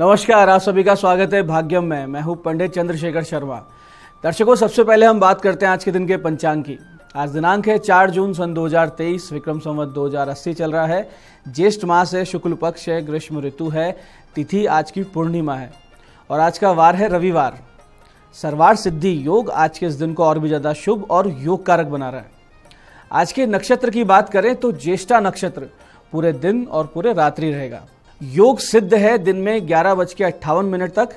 नमस्कार आप सभी का स्वागत है भाग्यम में मैं हूं पंडित चंद्रशेखर शर्मा दर्शकों सबसे पहले हम बात करते हैं आज के दिन के पंचांग की आज दिनांक है 4 जून सन 2023 विक्रम संवत 2080 चल रहा है ज्येष्ठ मास है शुक्ल पक्ष है ग्रीष्म ऋतु है तिथि आज की पूर्णिमा है और आज का वार है रविवार सर्वार सिद्धि योग आज के इस दिन को और भी ज़्यादा शुभ और योग कारक बना रहा है आज के नक्षत्र की बात करें तो ज्येष्ठा नक्षत्र पूरे दिन और पूरे रात्रि रहेगा योग सिद्ध है दिन में ग्यारह बज के अट्ठावन मिनट तक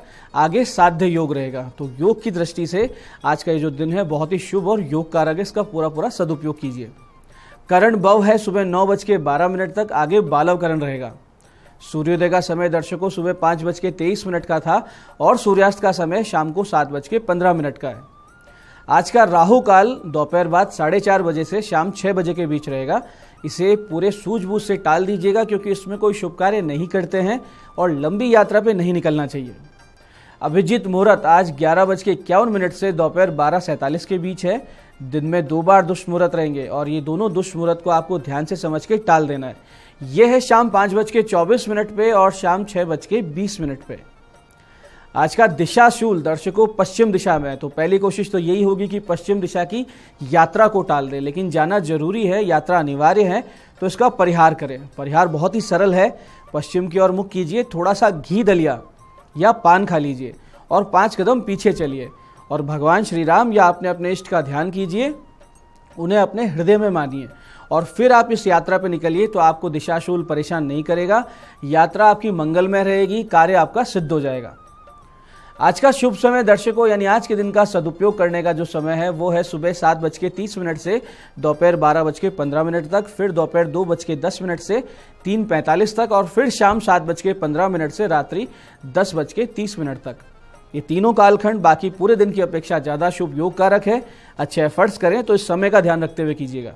आगे साध्य योग रहेगा तो योग की दृष्टि से आज का ये जो दिन है बहुत ही शुभ और योग कारक है इसका पूरा पूरा सदुपयोग कीजिए करण बव है सुबह नौ बज के बारह मिनट तक आगे बालव करण रहेगा सूर्योदय का समय दर्शकों सुबह पाँच बज के तेईस मिनट का था और सूर्यास्त का समय शाम को सात बज के पंद्रह मिनट का है आज का राहु काल दोपहर बाद साढ़े चार बजे से शाम छः बजे के बीच रहेगा इसे पूरे सूझबूझ से टाल दीजिएगा क्योंकि इसमें कोई शुभ कार्य नहीं करते हैं और लंबी यात्रा पे नहीं निकलना चाहिए अभिजीत मुहूर्त आज ग्यारह बज के इक्यावन मिनट से दोपहर बारह सैंतालीस के बीच है दिन में दो बार दुष्मुहूर्त रहेंगे और ये दोनों दुष्मुहूर्त को आपको ध्यान से समझ के टाल देना है यह है शाम पाँच बज के चौबीस मिनट पर और शाम छः बज के बीस मिनट पर आज का दिशाशूल दर्शकों पश्चिम दिशा में है तो पहली कोशिश तो यही होगी कि पश्चिम दिशा की यात्रा को टाल दें लेकिन जाना जरूरी है यात्रा अनिवार्य है तो इसका परिहार करें परिहार बहुत ही सरल है पश्चिम की ओर मुख कीजिए थोड़ा सा घी दलिया या पान खा लीजिए और पाँच कदम पीछे चलिए और भगवान श्री राम या अपने अपने इष्ट का ध्यान कीजिए उन्हें अपने हृदय में मानिए और फिर आप इस यात्रा पर निकलिए तो आपको दिशाशूल परेशान नहीं करेगा यात्रा आपकी मंगलमय रहेगी कार्य आपका सिद्ध हो जाएगा आज का शुभ समय दर्शकों यानी आज के दिन का सदुपयोग करने का जो समय है वो है सुबह सात बज के तीस मिनट से दोपहर बारह बज के पंद्रह मिनट तक फिर दोपहर दो बज के दस मिनट से तीन पैंतालीस तक और फिर शाम सात बज के पंद्रह मिनट से रात्रि दस बज के तीस मिनट तक ये तीनों कालखंड बाकी पूरे दिन की अपेक्षा ज़्यादा शुभ योग कारक है अच्छे एफर्ट्स करें तो इस समय का ध्यान रखते हुए कीजिएगा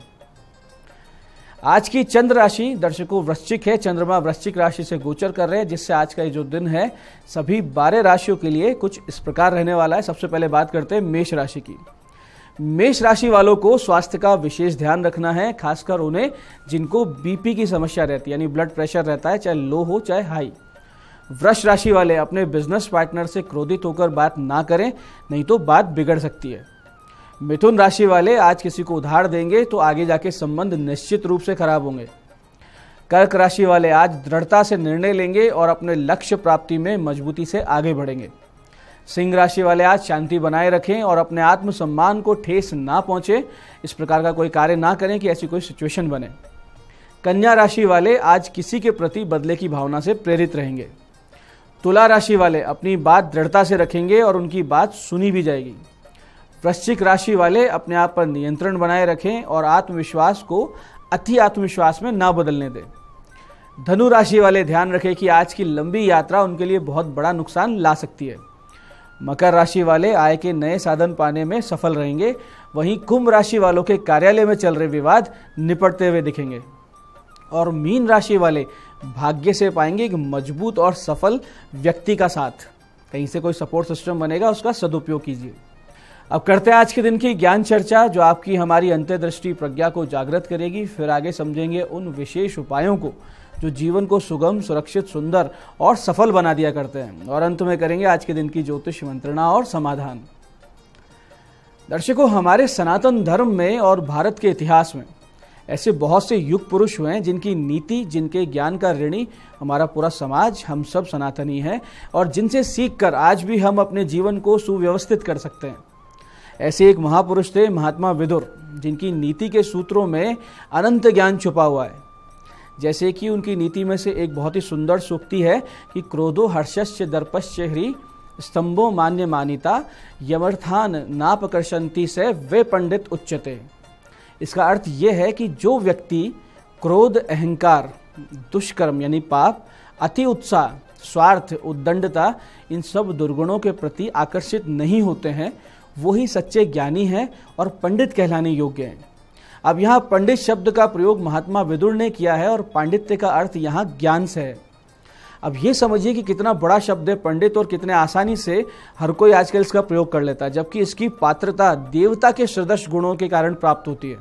आज की चंद्र राशि दर्शकों वृश्चिक है चंद्रमा वृश्चिक राशि से गोचर कर रहे हैं जिससे आज का ये जो दिन है सभी बारह राशियों के लिए कुछ इस प्रकार रहने वाला है सबसे पहले बात करते हैं मेष राशि की मेष राशि वालों को स्वास्थ्य का विशेष ध्यान रखना है खासकर उन्हें जिनको बीपी की समस्या रहती है यानी ब्लड प्रेशर रहता है चाहे लो हो चाहे हाई वृक्ष राशि वाले अपने बिजनेस पार्टनर से क्रोधित होकर बात ना करें नहीं तो बात बिगड़ सकती है मिथुन राशि वाले आज किसी को उधार देंगे तो आगे जाके संबंध निश्चित रूप से खराब होंगे कर्क राशि वाले आज दृढ़ता से निर्णय लेंगे और अपने लक्ष्य प्राप्ति में मजबूती से आगे बढ़ेंगे सिंह राशि वाले आज शांति बनाए रखें और अपने आत्मसम्मान को ठेस ना पहुंचे इस प्रकार का कोई कार्य ना करें कि ऐसी कोई सिचुएशन बने कन्या राशि वाले आज किसी के प्रति बदले की भावना से प्रेरित रहेंगे तुला राशि वाले अपनी बात दृढ़ता से रखेंगे और उनकी बात सुनी भी जाएगी वृश्चिक राशि वाले अपने आप पर नियंत्रण बनाए रखें और आत्मविश्वास को अति आत्मविश्वास में ना बदलने दें धनु राशि वाले ध्यान रखें कि आज की लंबी यात्रा उनके लिए बहुत बड़ा नुकसान ला सकती है मकर राशि वाले आय के नए साधन पाने में सफल रहेंगे वहीं कुंभ राशि वालों के कार्यालय में चल रहे विवाद निपटते हुए दिखेंगे और मीन राशि वाले भाग्य से पाएंगे एक मजबूत और सफल व्यक्ति का साथ कहीं से कोई सपोर्ट सिस्टम बनेगा उसका सदुपयोग कीजिए अब करते हैं आज के दिन की ज्ञान चर्चा जो आपकी हमारी अंत्यदृष्टि प्रज्ञा को जागृत करेगी फिर आगे समझेंगे उन विशेष उपायों को जो जीवन को सुगम सुरक्षित सुंदर और सफल बना दिया करते हैं और अंत में करेंगे आज के दिन की ज्योतिष मंत्रणा और समाधान दर्शकों हमारे सनातन धर्म में और भारत के इतिहास में ऐसे बहुत से युग पुरुष हुए हैं जिनकी नीति जिनके ज्ञान का ऋणी हमारा पूरा समाज हम सब सनातनी हैं और जिनसे सीख कर आज भी हम अपने जीवन को सुव्यवस्थित कर सकते हैं ऐसे एक महापुरुष थे महात्मा विदुर जिनकी नीति के सूत्रों में अनंत ज्ञान छुपा हुआ है जैसे कि उनकी नीति में से एक बहुत ही सुंदर सूक्ति है कि क्रोधो हर्षस् दर्पश्य ह्री स्तंभो मान्य मान्यता यमर्थान नापकर्षंती से वे पंडित उच्चते इसका अर्थ ये है कि जो व्यक्ति क्रोध अहंकार दुष्कर्म यानी पाप अति उत्साह स्वार्थ उद्दंडता इन सब दुर्गुणों के प्रति आकर्षित नहीं होते हैं वही सच्चे ज्ञानी हैं और पंडित कहलाने योग्य हैं अब यहाँ पंडित शब्द का प्रयोग महात्मा विदुर ने किया है और पांडित्य का अर्थ यहाँ ज्ञान से है अब ये समझिए कि कितना बड़ा शब्द है पंडित और कितने आसानी से हर कोई आजकल इसका प्रयोग कर लेता है जबकि इसकी पात्रता देवता के सदृश गुणों के कारण प्राप्त होती है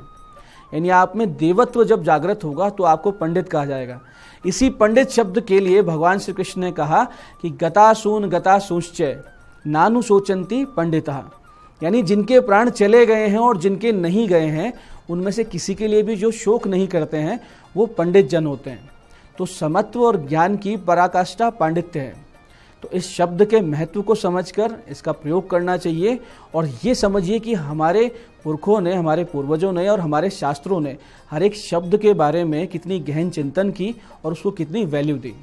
यानी आप में देवत्व जब जागृत होगा तो आपको पंडित कहा जाएगा इसी पंडित शब्द के लिए भगवान श्री कृष्ण ने कहा कि गता गता गतासूश्च नानु सोचंती पंडिता यानी जिनके प्राण चले गए हैं और जिनके नहीं गए हैं उनमें से किसी के लिए भी जो शोक नहीं करते हैं वो पंडित जन होते हैं तो समत्व और ज्ञान की पराकाष्ठा पांडित्य है तो इस शब्द के महत्व को समझकर इसका प्रयोग करना चाहिए और ये समझिए कि हमारे पुरखों ने हमारे पूर्वजों ने और हमारे शास्त्रों ने हर एक शब्द के बारे में कितनी गहन चिंतन की और उसको कितनी वैल्यू दी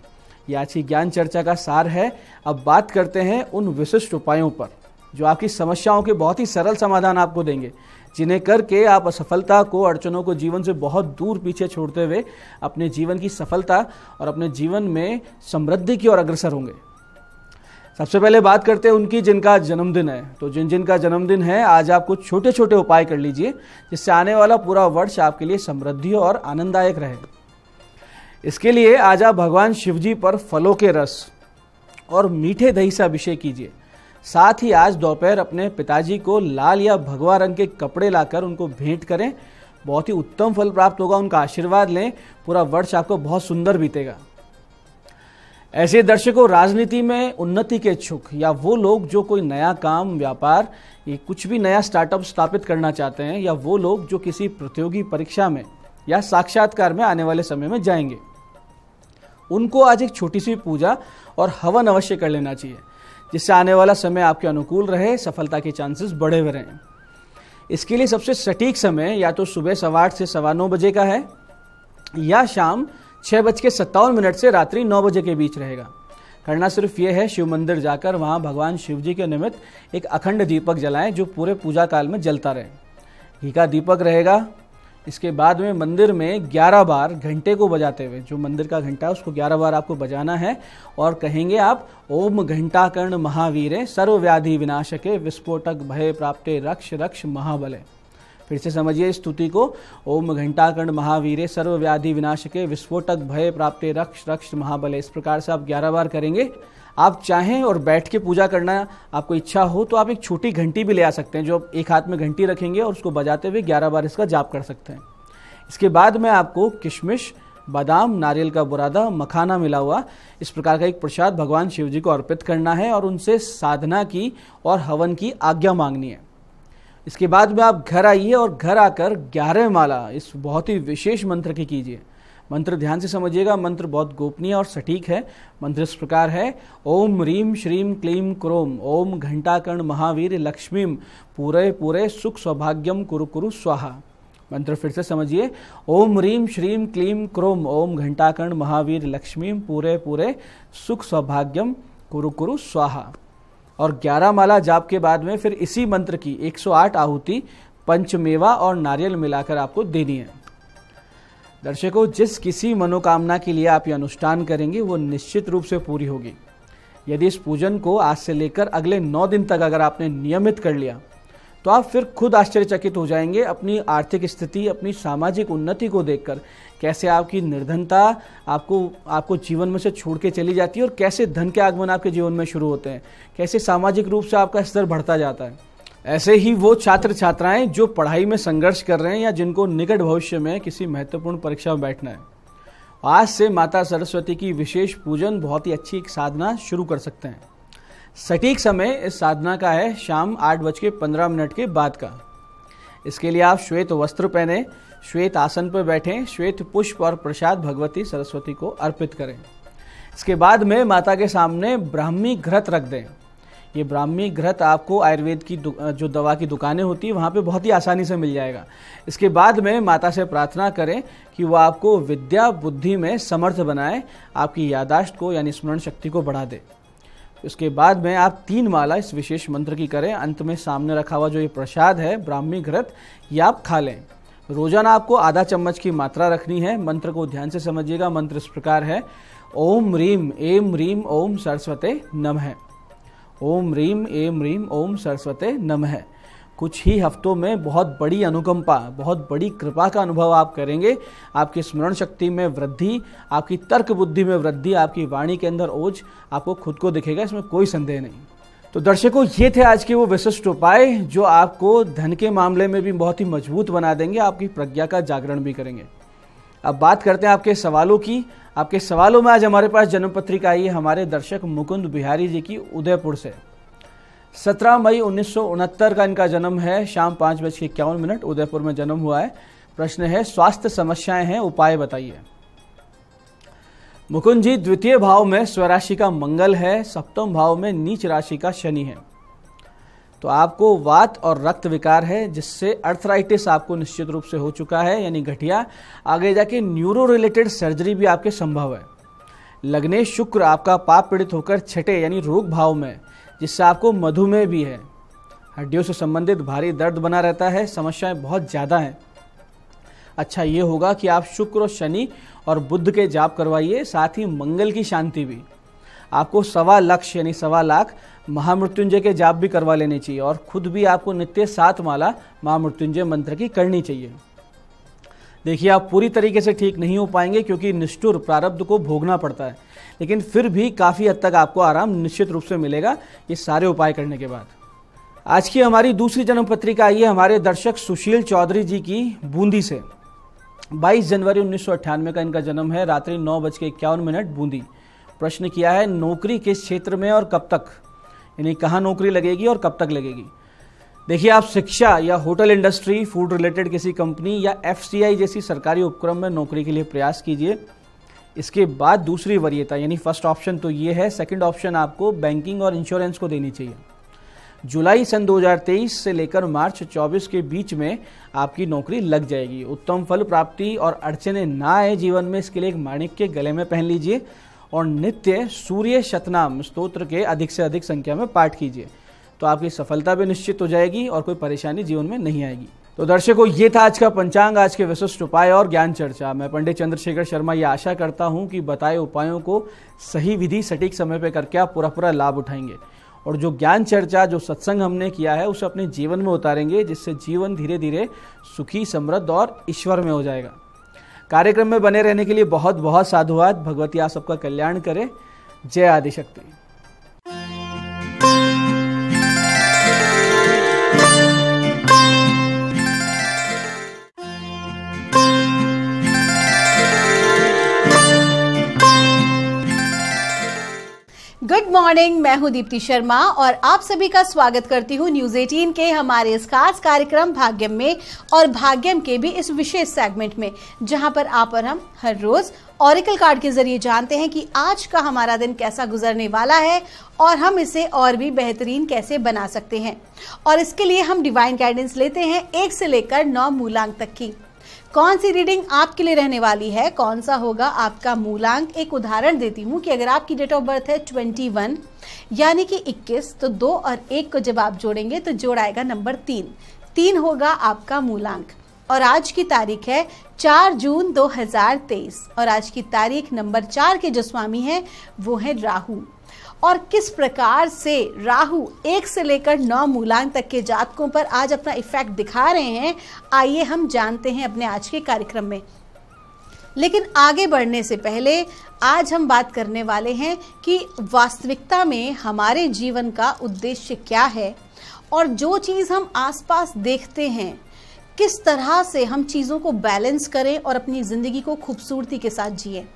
ये अच्छी ज्ञान चर्चा का सार है अब बात करते हैं उन विशिष्ट उपायों पर जो आपकी समस्याओं के बहुत ही सरल समाधान आपको देंगे जिन्हें करके आप असफलता को अड़चनों को जीवन से बहुत दूर पीछे छोड़ते हुए अपने जीवन की सफलता और अपने जीवन में समृद्धि की ओर अग्रसर होंगे सबसे पहले बात करते हैं उनकी जिनका जन्मदिन है तो जिन जिनका जन्मदिन है आज आप कुछ छोटे छोटे उपाय कर लीजिए जिससे आने वाला पूरा वर्ष आपके लिए समृद्धि और आनंददायक रहे इसके लिए आज आप भगवान शिवजी पर फलों के रस और मीठे दही से अभिषेक कीजिए साथ ही आज दोपहर अपने पिताजी को लाल या भगवा रंग के कपड़े लाकर उनको भेंट करें बहुत ही उत्तम फल प्राप्त होगा उनका आशीर्वाद लें पूरा वर्ष आपको बहुत सुंदर बीतेगा ऐसे दर्शकों राजनीति में उन्नति के इच्छुक या वो लोग जो कोई नया काम व्यापार ये कुछ भी नया स्टार्टअप स्थापित करना चाहते हैं या वो लोग जो किसी प्रतियोगी परीक्षा में या साक्षात्कार में आने वाले समय में जाएंगे उनको आज एक छोटी सी पूजा और हवन अवश्य कर लेना चाहिए जिससे आने वाला समय आपके अनुकूल रहे सफलता के चांसेस बढ़े हुए रहें इसके लिए सबसे सटीक समय या तो सुबह सवा आठ से सवा नौ बजे का है या शाम छः बज के सत्तावन मिनट से रात्रि नौ बजे के बीच रहेगा करना सिर्फ ये है शिव मंदिर जाकर वहाँ भगवान शिव जी के निमित्त एक अखंड दीपक जलाएं जो पूरे पूजा काल में जलता रहे घी का दीपक रहेगा इसके बाद में मंदिर में 11 बार घंटे को बजाते हुए जो मंदिर का घंटा है उसको 11 बार आपको बजाना है और कहेंगे आप ओम घंटाकर्ण महावीर सर्व व्याधि विनाशके विस्फोटक भय प्राप्ते रक्ष रक्ष महाबले फिर से समझिए स्तुति को ओम घंटाकर्ण महावीरे सर्व व्याधि विनाश के विस्फोटक भय प्राप्त रक्ष रक्ष महाबले इस प्रकार से आप ग्यारह बार करेंगे आप चाहें और बैठ के पूजा करना आपको इच्छा हो तो आप एक छोटी घंटी भी ले आ सकते हैं जो आप एक हाथ में घंटी रखेंगे और उसको बजाते हुए ग्यारह बार इसका जाप कर सकते हैं इसके बाद में आपको किशमिश बादाम नारियल का बुरादा मखाना मिला हुआ इस प्रकार का एक प्रसाद भगवान शिव जी को अर्पित करना है और उनसे साधना की और हवन की आज्ञा मांगनी है इसके बाद में आप घर आइए और घर आकर ग्यारह माला इस बहुत ही विशेष मंत्र की कीजिए मंत्र ध्यान से समझिएगा मंत्र बहुत गोपनीय और सटीक है मंत्र इस प्रकार है ओम रीम श्रीम क्लीम क्रोम ओम घंटाकर्ण महावीर लक्ष्मीम पूरे पूरे सुख सौभाग्यम कुरु कुरु स्वाहा मंत्र फिर से समझिए ओम रीम श्रीम क्लीम क्रोम ओम घंटाकर्ण महावीर लक्ष्मीम पूरे पूरे सुख सौभाग्यम कुरु कुरु स्वाहा और ग्यारह माला जाप के बाद में फिर इसी मंत्र की 108 आहुति पंचमेवा और नारियल मिलाकर आपको देनी है दर्शकों जिस किसी मनोकामना के लिए आप ये अनुष्ठान करेंगे वो निश्चित रूप से पूरी होगी यदि इस पूजन को आज से लेकर अगले नौ दिन तक अगर आपने नियमित कर लिया तो आप फिर खुद आश्चर्यचकित हो जाएंगे अपनी आर्थिक स्थिति अपनी सामाजिक उन्नति को देखकर कैसे आपकी निर्धनता आपको आपको जीवन में से छोड़ के चली जाती है और कैसे धन के आगमन आपके जीवन में शुरू होते हैं कैसे सामाजिक रूप से आपका स्तर बढ़ता जाता है ऐसे ही वो छात्र छात्राएं जो पढ़ाई में संघर्ष कर रहे हैं या जिनको निकट भविष्य में किसी महत्वपूर्ण परीक्षा में बैठना है आज से माता सरस्वती की विशेष पूजन बहुत ही अच्छी एक साधना शुरू कर सकते हैं सटीक समय इस साधना का है शाम आठ बज के पंद्रह मिनट के बाद का इसके लिए आप श्वेत वस्त्र पहने श्वेत आसन पर बैठें श्वेत पुष्प और प्रसाद भगवती सरस्वती को अर्पित करें इसके बाद में माता के सामने ब्राह्मी घृत रख दें ये ब्राह्मी घृत आपको आयुर्वेद की जो दवा की दुकानें होती है वहाँ पे बहुत ही आसानी से मिल जाएगा इसके बाद में माता से प्रार्थना करें कि वो आपको विद्या बुद्धि में समर्थ बनाए आपकी यादाश्त को यानी स्मरण शक्ति को बढ़ा दे इसके बाद में आप तीन माला इस विशेष मंत्र की करें अंत में सामने रखा हुआ जो ये प्रसाद है ब्राह्मी घृत ये आप खा लें रोजाना आपको आधा चम्मच की मात्रा रखनी है मंत्र को ध्यान से समझिएगा मंत्र इस प्रकार है ओम रीम एम रीम ओम सरस्वते नम है ओम रीम एम रीम ओम सरस्वते नम है कुछ ही हफ्तों में बहुत बड़ी अनुकंपा बहुत बड़ी कृपा का अनुभव आप करेंगे आपकी स्मरण शक्ति में वृद्धि आपकी तर्क बुद्धि में वृद्धि आपकी वाणी के अंदर ओज आपको खुद को दिखेगा इसमें कोई संदेह नहीं तो दर्शकों ये थे आज के वो विशिष्ट उपाय जो आपको धन के मामले में भी बहुत ही मजबूत बना देंगे आपकी प्रज्ञा का जागरण भी करेंगे अब बात करते हैं आपके सवालों की आपके सवालों में आज हमारे पास जन्म पत्रिका आई है हमारे दर्शक मुकुंद बिहारी जी की उदयपुर से 17 मई उन्नीस का इनका जन्म है शाम पाँच बज के इक्यावन मिनट उदयपुर में जन्म हुआ है प्रश्न है स्वास्थ्य समस्याएं हैं उपाय बताइए मुकुंद जी द्वितीय भाव में स्वराशि का मंगल है सप्तम भाव में नीच राशि का शनि है तो आपको वात और रक्त विकार है जिससे अर्थराइटिस आपको निश्चित रूप से हो चुका है यानी घटिया आगे जाके न्यूरो रिलेटेड सर्जरी भी आपके संभव है लग्ने शुक्र आपका पाप पीड़ित होकर छठे यानी रोग भाव में जिससे आपको मधुमेह भी है हड्डियों से संबंधित भारी दर्द बना रहता है समस्याएं बहुत ज़्यादा हैं अच्छा ये होगा कि आप शुक्र और शनि और बुद्ध के जाप करवाइए साथ ही मंगल की शांति भी आपको सवा लक्ष यानी सवा लाख महामृत्युंजय के जाप भी करवा लेने चाहिए और खुद भी आपको नित्य सात माला महामृत्युंजय मंत्र की करनी चाहिए देखिए आप पूरी तरीके से ठीक नहीं हो पाएंगे क्योंकि निष्ठुर प्रारब्ध को भोगना पड़ता है लेकिन फिर भी काफ़ी हद तक आपको आराम निश्चित रूप से मिलेगा ये सारे उपाय करने के बाद आज की हमारी दूसरी जन्म पत्रिका आई है हमारे दर्शक सुशील चौधरी जी की बूंदी से 22 जनवरी उन्नीस का इनका जन्म है रात्रि नौ बज के इक्यावन मिनट बूंदी प्रश्न किया है नौकरी किस क्षेत्र में और कब तक यानी कहाँ नौकरी लगेगी और कब तक लगेगी देखिए आप शिक्षा या होटल इंडस्ट्री फूड रिलेटेड किसी कंपनी या एफ जैसी सरकारी उपक्रम में नौकरी के लिए प्रयास कीजिए इसके बाद दूसरी वरीयता यानी फर्स्ट ऑप्शन तो ये है सेकंड ऑप्शन आपको बैंकिंग और इंश्योरेंस को देनी चाहिए जुलाई सन 2023 से लेकर मार्च 24 के बीच में आपकी नौकरी लग जाएगी उत्तम फल प्राप्ति और अड़चने ना आए जीवन में इसके लिए एक माणिक के गले में पहन लीजिए और नित्य सूर्य शतनाम स्तोत्र के अधिक से अधिक संख्या में पाठ कीजिए तो आपकी सफलता भी निश्चित हो जाएगी और कोई परेशानी जीवन में नहीं आएगी तो दर्शकों ये था आज का पंचांग आज के विशिष्ट उपाय और ज्ञान चर्चा मैं पंडित चंद्रशेखर शर्मा ये आशा करता हूँ कि बताए उपायों को सही विधि सटीक समय पर करके आप पूरा पूरा लाभ उठाएंगे और जो ज्ञान चर्चा जो सत्संग हमने किया है उसे अपने जीवन में उतारेंगे जिससे जीवन धीरे धीरे सुखी समृद्ध और ईश्वर में हो जाएगा कार्यक्रम में बने रहने के लिए बहुत बहुत साधुवाद भगवती आप सबका कल्याण करें जय आदिशक्ति गुड मॉर्निंग मैं हूं दीप्ति शर्मा और आप सभी का स्वागत करती हूं न्यूज 18 के हमारे इस खास कार्यक्रम भाग्यम में और भाग्यम के भी इस विशेष सेगमेंट में जहां पर आप और हम हर रोज ऑरिकल कार्ड के जरिए जानते हैं कि आज का हमारा दिन कैसा गुजरने वाला है और हम इसे और भी बेहतरीन कैसे बना सकते हैं और इसके लिए हम डिवाइन गाइडेंस लेते हैं एक से लेकर नौ मूलांक तक की कौन सी रीडिंग आपके लिए रहने वाली है कौन सा होगा आपका मूलांक एक उदाहरण देती हूँ कि अगर आपकी डेट ऑफ बर्थ है 21 यानी कि 21 तो दो और एक को जब आप जोड़ेंगे तो जोड़ आएगा नंबर तीन तीन होगा आपका मूलांक और आज की तारीख है 4 जून 2023 और आज की तारीख नंबर चार के जो स्वामी हैं वो हैं राहू और किस प्रकार से राहु एक से लेकर नौ मूलांक तक के जातकों पर आज अपना इफेक्ट दिखा रहे हैं आइए हम जानते हैं अपने आज के कार्यक्रम में लेकिन आगे बढ़ने से पहले आज हम बात करने वाले हैं कि वास्तविकता में हमारे जीवन का उद्देश्य क्या है और जो चीज़ हम आसपास देखते हैं किस तरह से हम चीज़ों को बैलेंस करें और अपनी ज़िंदगी को खूबसूरती के साथ जिए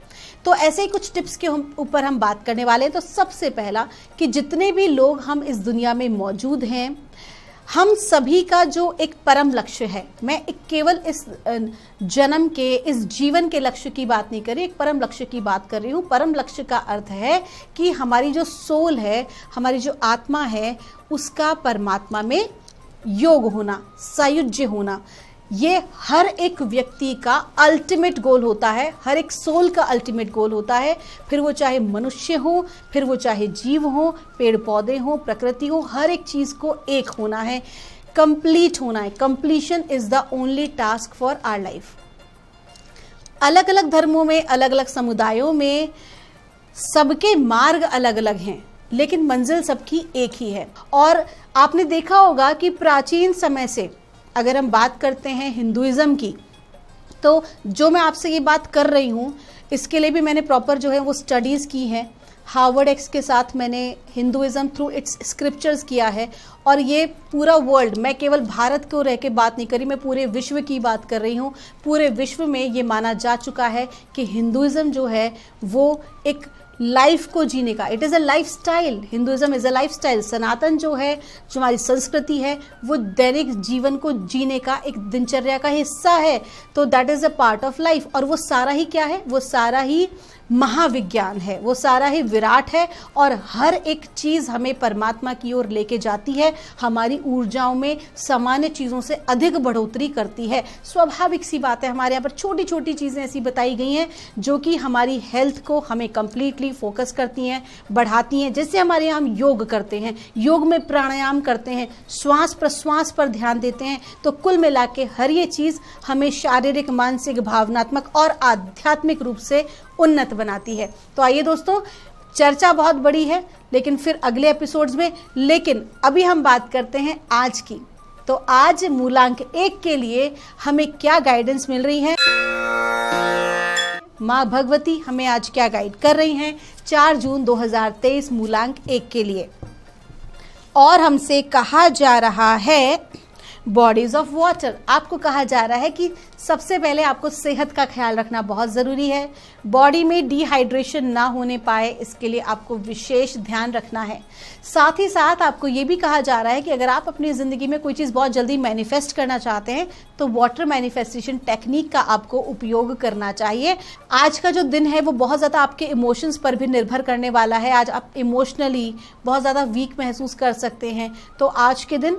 तो ऐसे ही कुछ टिप्स के हम ऊपर हम बात करने वाले हैं तो सबसे पहला कि जितने भी लोग हम इस दुनिया में मौजूद हैं हम सभी का जो एक परम लक्ष्य है मैं एक केवल इस जन्म के इस जीवन के लक्ष्य की बात नहीं कर रही एक परम लक्ष्य की बात कर रही हूँ परम लक्ष्य का अर्थ है कि हमारी जो सोल है हमारी जो आत्मा है उसका परमात्मा में योग होना सायुज्य होना ये हर एक व्यक्ति का अल्टीमेट गोल होता है हर एक सोल का अल्टीमेट गोल होता है फिर वो चाहे मनुष्य हो फिर वो चाहे जीव हो पेड़ पौधे हो प्रकृति हो हर एक चीज़ को एक होना है कंप्लीट होना है completion is the only task for our life अलग अलग धर्मों में अलग अलग समुदायों में सबके मार्ग अलग अलग हैं लेकिन मंजिल सबकी एक ही है और आपने देखा होगा कि प्राचीन समय से अगर हम बात करते हैं हिंदुज़म की तो जो मैं आपसे ये बात कर रही हूँ इसके लिए भी मैंने प्रॉपर जो है वो स्टडीज़ की हैं हार्वर्ड एक्स के साथ मैंने हिंदुज़म थ्रू इट्स स्क्रिप्चर्स किया है और ये पूरा वर्ल्ड मैं केवल भारत को रह के बात नहीं करी मैं पूरे विश्व की बात कर रही हूँ पूरे विश्व में ये माना जा चुका है कि हिंदुज़म जो है वो एक लाइफ को जीने का it is a life style Hinduism is a life style सनातन जो है जो हमारी संस्कृति है वो दैनिक जीवन को जीने का एक दिनचर्या का हिस्सा है तो that is a part of life और वो सारा ही क्या है वो सारा ही महाविज्ञान है वो सारा ही विराट है और हर एक चीज़ हमें परमात्मा की ओर लेके जाती है हमारी ऊर्जाओं में सामान्य चीज़ों से अधिक बढ़ोतरी करती है स्वाभाविक सी बात है हमारे यहाँ पर छोटी छोटी चीज़ें ऐसी बताई गई हैं जो कि हमारी हेल्थ को हमें कंप्लीटली फोकस करती हैं बढ़ाती हैं जैसे हमारे यहाँ हम योग करते हैं योग में प्राणायाम करते हैं श्वास प्रश्वास पर ध्यान देते हैं तो कुल मिला के हर ये चीज़ हमें शारीरिक मानसिक भावनात्मक और आध्यात्मिक रूप से उन्नत बनाती है तो आइए दोस्तों चर्चा बहुत बड़ी है लेकिन फिर अगले एपिसोड्स में लेकिन अभी हम बात करते हैं आज की तो आज मूलांक एक के लिए हमें क्या गाइडेंस मिल रही है माँ भगवती हमें आज क्या गाइड कर रही हैं 4 जून 2023 मूलांक एक के लिए और हमसे कहा जा रहा है बॉडीज ऑफ वाटर आपको कहा जा रहा है कि सबसे पहले आपको सेहत का ख्याल रखना बहुत ज़रूरी है बॉडी में डिहाइड्रेशन ना होने पाए इसके लिए आपको विशेष ध्यान रखना है साथ ही साथ आपको ये भी कहा जा रहा है कि अगर आप अपनी ज़िंदगी में कोई चीज़ बहुत जल्दी मैनिफेस्ट करना चाहते हैं तो वाटर मैनिफेस्टेशन टेक्निक का आपको उपयोग करना चाहिए आज का जो दिन है वो बहुत ज़्यादा आपके इमोशंस पर भी निर्भर करने वाला है आज आप इमोशनली बहुत ज़्यादा वीक महसूस कर सकते हैं तो आज के दिन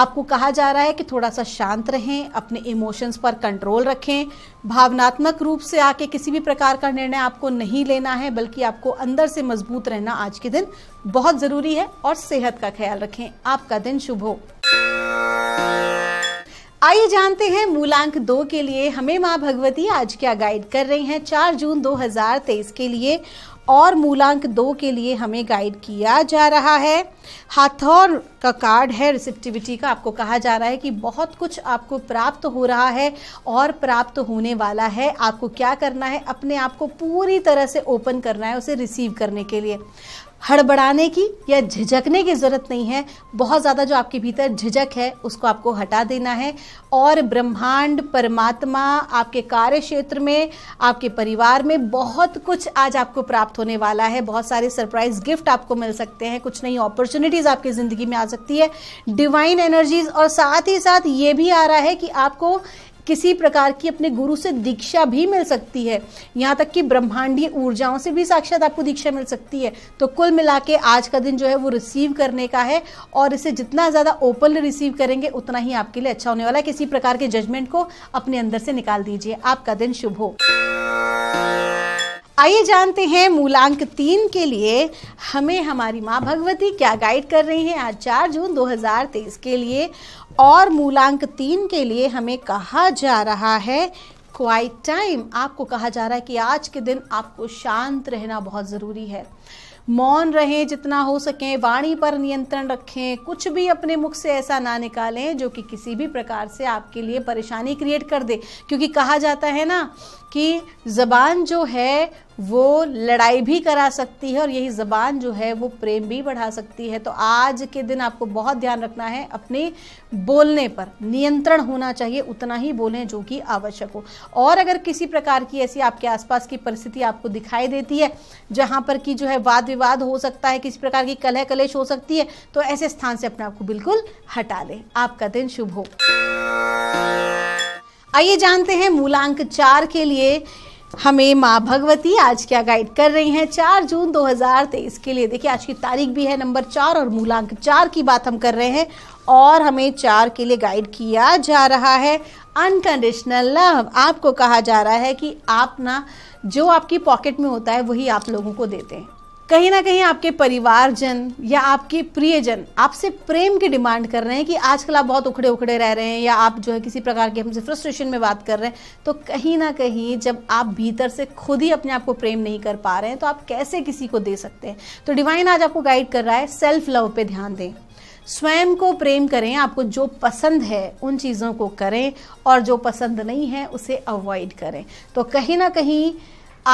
आपको कहा जा रहा है कि थोड़ा सा शांत रहें अपने इमोशंस पर कंट्रोल कंट्रोल रखें भावनात्मक रूप से आके किसी भी प्रकार का निर्णय आपको नहीं लेना है बल्कि आपको अंदर से मजबूत रहना आज के दिन बहुत ज़रूरी है और सेहत का ख्याल रखें आपका दिन शुभ हो आइए जानते हैं मूलांक दो के लिए हमें माँ भगवती आज क्या गाइड कर रही हैं चार जून 2023 के लिए और मूलांक दो के लिए हमें गाइड किया जा रहा है हाथौर का कार्ड है रिसिप्टिविटी का आपको कहा जा रहा है कि बहुत कुछ आपको प्राप्त हो रहा है और प्राप्त होने वाला है आपको क्या करना है अपने आप को पूरी तरह से ओपन करना है उसे रिसीव करने के लिए हड़बड़ाने की या झिझकने की ज़रूरत नहीं है बहुत ज़्यादा जो आपके भीतर झिझक है उसको आपको हटा देना है और ब्रह्मांड परमात्मा आपके कार्य क्षेत्र में आपके परिवार में बहुत कुछ आज आपको प्राप्त होने वाला है बहुत सारे सरप्राइज गिफ्ट आपको मिल सकते हैं कुछ नई अपॉर्चुनिटीज़ आपकी ज़िंदगी में आ सकती है डिवाइन एनर्जीज़ और साथ ही साथ ये भी आ रहा है कि आपको किसी प्रकार की अपने गुरु से दीक्षा भी मिल सकती है यहाँ तक कि ब्रह्मांडीय ऊर्जाओं से भी साक्षात आपको दीक्षा मिल सकती है तो कुल मिला के आज का दिन जो है वो रिसीव करने का है और इसे जितना ज़्यादा ओपनली रिसीव करेंगे उतना ही आपके लिए अच्छा होने वाला है किसी प्रकार के जजमेंट को अपने अंदर से निकाल दीजिए आपका दिन शुभ हो आइए जानते हैं मूलांक तीन के लिए हमें हमारी माँ भगवती क्या गाइड कर रही हैं आज चार जून 2023 के लिए और मूलांक तीन के लिए हमें कहा जा रहा है क्वाइट टाइम आपको कहा जा रहा है कि आज के दिन आपको शांत रहना बहुत ज़रूरी है मौन रहें जितना हो सके वाणी पर नियंत्रण रखें कुछ भी अपने मुख से ऐसा ना निकालें जो कि किसी भी प्रकार से आपके लिए परेशानी क्रिएट कर दे क्योंकि कहा जाता है ना कि ज़बान जो है वो लड़ाई भी करा सकती है और यही ज़बान जो है वो प्रेम भी बढ़ा सकती है तो आज के दिन आपको बहुत ध्यान रखना है अपने बोलने पर नियंत्रण होना चाहिए उतना ही बोलें जो कि आवश्यक हो और अगर किसी प्रकार की ऐसी आपके आसपास की परिस्थिति आपको दिखाई देती है जहाँ पर कि जो है वाद विवाद हो सकता है किसी प्रकार की कलह कलेश हो सकती है तो ऐसे स्थान से अपने आप को बिल्कुल हटा लें आपका दिन शुभ हो आइए जानते हैं मूलांक चार के लिए हमें माँ भगवती आज क्या गाइड कर रही हैं चार जून 2023 के लिए देखिए आज की तारीख भी है नंबर चार और मूलांक चार की बात हम कर रहे हैं और हमें चार के लिए गाइड किया जा रहा है अनकंडीशनल लव आपको कहा जा रहा है कि आप ना जो आपकी पॉकेट में होता है वही आप लोगों को देते हैं कहीं ना कहीं आपके परिवारजन या आपके प्रियजन आपसे प्रेम की डिमांड कर रहे हैं कि आजकल आप बहुत उखड़े उखड़े रह रहे हैं या आप जो है किसी प्रकार के हमसे फ्रस्ट्रेशन में बात कर रहे हैं तो कहीं ना कहीं जब आप भीतर से खुद ही अपने आप को प्रेम नहीं कर पा रहे हैं तो आप कैसे किसी को दे सकते हैं तो डिवाइन आज आपको गाइड कर रहा है सेल्फ लव पर ध्यान दें स्वयं को प्रेम करें आपको जो पसंद है उन चीज़ों को करें और जो पसंद नहीं है उसे अवॉइड करें तो कहीं ना कहीं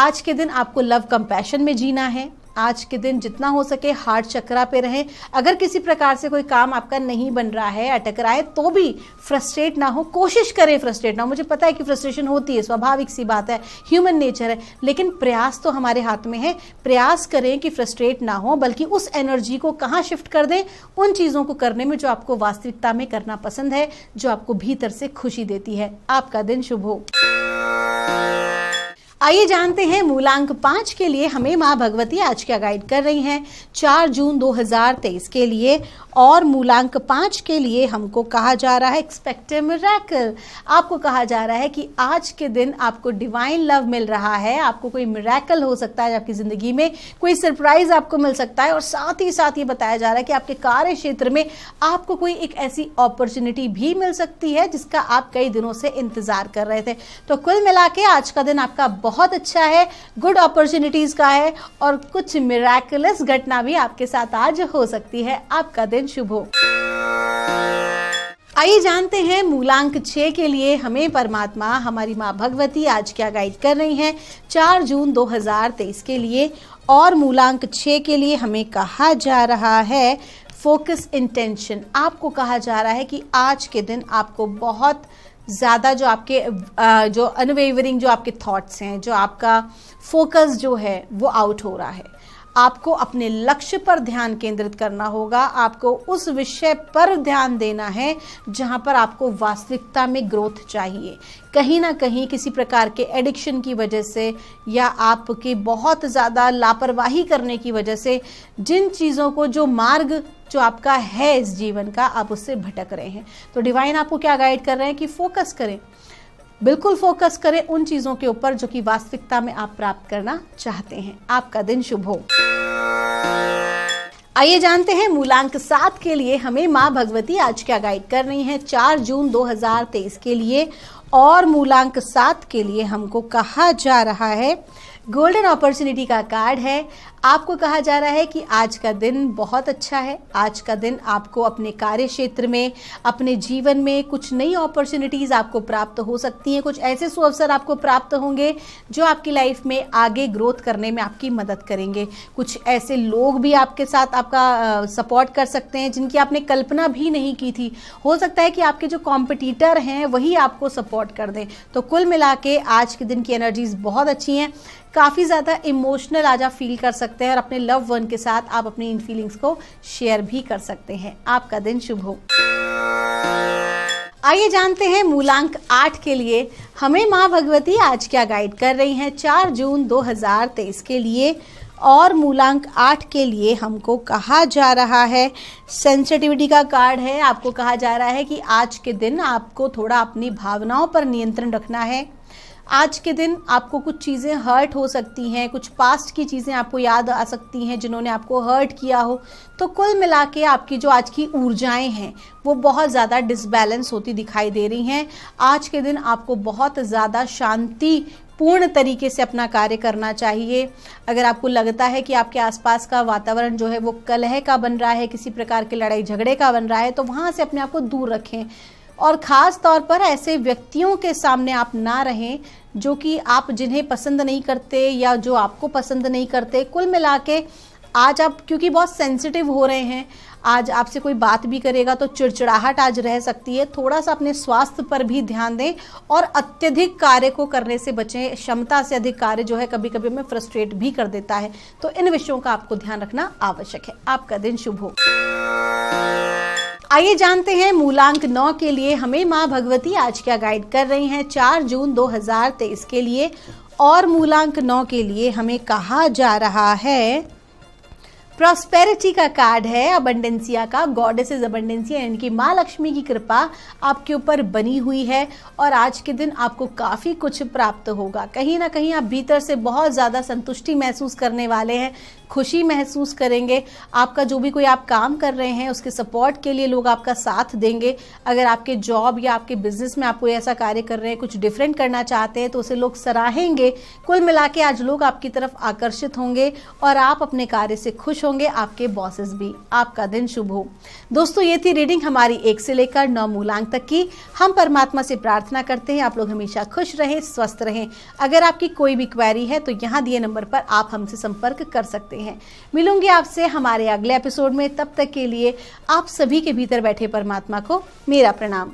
आज के दिन आपको लव कंपैशन में जीना है आज के दिन जितना हो सके हार्ड चक्रा पे रहें अगर किसी प्रकार से कोई काम आपका नहीं बन रहा है अटक रहा है तो भी फ्रस्ट्रेट ना हो कोशिश करें फ्रस्ट्रेट ना हो मुझे पता है कि फ्रस्ट्रेशन होती है स्वाभाविक सी बात है ह्यूमन नेचर है लेकिन प्रयास तो हमारे हाथ में है प्रयास करें कि फ्रस्ट्रेट ना हो बल्कि उस एनर्जी को कहाँ शिफ्ट कर दें उन चीज़ों को करने में जो आपको वास्तविकता में करना पसंद है जो आपको भीतर से खुशी देती है आपका दिन शुभ हो आइए जानते हैं मूलांक पाँच के लिए हमें माँ भगवती आज क्या गाइड कर रही हैं चार जून 2023 के लिए और मूलांक पाँच के लिए हमको कहा जा रहा है एक्सपेक्ट रैकल आपको कहा जा रहा है कि आज के दिन आपको डिवाइन लव मिल रहा है आपको कोई मिराकल हो सकता है आपकी ज़िंदगी में कोई सरप्राइज़ आपको मिल सकता है और साथ ही साथ ये बताया जा रहा है कि आपके कार्य क्षेत्र में आपको कोई एक ऐसी अपॉर्चुनिटी भी मिल सकती है जिसका आप कई दिनों से इंतज़ार कर रहे थे तो कुल मिला के आज का दिन आपका बहुत अच्छा है गुड अपॉर्चुनिटीज़ का है और कुछ मिराकुलस घटना भी आपके साथ आज हो सकती है आपका दिन शुभ हो आइए जानते हैं मूलांक छः के लिए हमें परमात्मा हमारी माँ भगवती आज क्या गाइड कर रही हैं चार जून 2023 के लिए और मूलांक छः के लिए हमें कहा जा रहा है फोकस इंटेंशन आपको कहा जा रहा है कि आज के दिन आपको बहुत ज़्यादा जो आपके जो अनवेवरिंग जो आपके थॉट्स हैं जो आपका फोकस जो है वो आउट हो रहा है आपको अपने लक्ष्य पर ध्यान केंद्रित करना होगा आपको उस विषय पर ध्यान देना है जहाँ पर आपको वास्तविकता में ग्रोथ चाहिए कहीं ना कहीं किसी प्रकार के एडिक्शन की वजह से या आपकी बहुत ज़्यादा लापरवाही करने की वजह से जिन चीज़ों को जो मार्ग जो आपका है इस जीवन का आप उससे भटक रहे हैं तो डिवाइन आपको क्या गाइड कर रहे हैं कि फोकस करें बिल्कुल फोकस करें उन चीज़ों के ऊपर जो कि वास्तविकता में आप प्राप्त करना चाहते हैं आपका दिन शुभ हो आइए जानते हैं मूलांक सात के लिए हमें माँ भगवती आज क्या गाइड कर रही हैं चार जून 2023 के लिए और मूलांक सात के लिए हमको कहा जा रहा है गोल्डन अपॉर्चुनिटी का कार्ड है आपको कहा जा रहा है कि आज का दिन बहुत अच्छा है आज का दिन आपको अपने कार्य क्षेत्र में अपने जीवन में कुछ नई अपॉर्चुनिटीज़ आपको प्राप्त हो सकती हैं कुछ ऐसे सु अवसर आपको प्राप्त होंगे जो आपकी लाइफ में आगे ग्रोथ करने में आपकी मदद करेंगे कुछ ऐसे लोग भी आपके साथ आपका सपोर्ट कर सकते हैं जिनकी आपने कल्पना भी नहीं की थी हो सकता है कि आपके जो कॉम्पिटिटर हैं वही आपको सपोर्ट कर दें तो कुल मिला के आज के दिन की एनर्जीज़ बहुत अच्छी हैं काफ़ी ज़्यादा इमोशनल आज आप फील कर सकते हैं और अपने लव वन के साथ आप अपनी इन फीलिंग्स को शेयर भी कर सकते हैं आपका दिन शुभ हो आइए जानते हैं मूलांक आठ के लिए हमें माँ भगवती आज क्या गाइड कर रही हैं चार जून 2023 के लिए और मूलांक आठ के लिए हमको कहा जा रहा है सेंसिटिविटी का कार्ड है आपको कहा जा रहा है कि आज के दिन आपको थोड़ा अपनी भावनाओं पर नियंत्रण रखना है आज के दिन आपको कुछ चीज़ें हर्ट हो सकती हैं कुछ पास्ट की चीज़ें आपको याद आ सकती हैं जिन्होंने आपको हर्ट किया हो तो कुल मिला के आपकी जो आज की ऊर्जाएं हैं वो बहुत ज़्यादा डिसबैलेंस होती दिखाई दे रही हैं आज के दिन आपको बहुत ज़्यादा शांति पूर्ण तरीके से अपना कार्य करना चाहिए अगर आपको लगता है कि आपके आसपास का वातावरण जो है वो कलह का बन रहा है किसी प्रकार के लड़ाई झगड़े का बन रहा है तो वहाँ से अपने आप को दूर रखें और ख़ास तौर पर ऐसे व्यक्तियों के सामने आप ना रहें जो कि आप जिन्हें पसंद नहीं करते या जो आपको पसंद नहीं करते कुल मिला के आज आप क्योंकि बहुत सेंसिटिव हो रहे हैं आज आपसे कोई बात भी करेगा तो चिड़चिड़ाहट आज रह सकती है थोड़ा सा अपने स्वास्थ्य पर भी ध्यान दें और अत्यधिक कार्य को करने से बचें क्षमता से अधिक कार्य जो है कभी कभी हमें फ्रस्ट्रेट भी कर देता है तो इन विषयों का आपको ध्यान रखना आवश्यक है आपका दिन शुभ हो आइए जानते हैं मूलांक नौ के लिए हमें माँ भगवती आज क्या गाइड कर रही हैं चार जून 2023 के लिए और मूलांक नौ के लिए हमें कहा जा रहा है प्रॉस्पेरिटी का कार्ड है अबंडेंसिया का गॉडेस इज अबंडेंसिया यानी कि माँ लक्ष्मी की कृपा आपके ऊपर बनी हुई है और आज के दिन आपको काफ़ी कुछ प्राप्त होगा कहीं ना कहीं आप भीतर से बहुत ज़्यादा संतुष्टि महसूस करने वाले हैं खुशी महसूस करेंगे आपका जो भी कोई आप काम कर रहे हैं उसके सपोर्ट के लिए लोग आपका साथ देंगे अगर आपके जॉब या आपके बिजनेस में आप कोई ऐसा कार्य कर रहे हैं कुछ डिफरेंट करना चाहते हैं तो उसे लोग सराहेंगे कुल मिला के आज लोग आपकी तरफ आकर्षित होंगे और आप अपने कार्य से खुश होंगे आपके बॉसेस भी आपका दिन शुभ हो दोस्तों ये थी रीडिंग हमारी एक से लेकर नौ मूलांक तक की हम परमात्मा से प्रार्थना करते हैं आप लोग हमेशा खुश रहें स्वस्थ रहें अगर आपकी कोई भी क्वेरी है तो यहाँ दिए नंबर पर आप हमसे संपर्क कर सकते हैं मिलूंगी आपसे हमारे अगले एपिसोड में तब तक के लिए आप सभी के भीतर बैठे परमात्मा को मेरा प्रणाम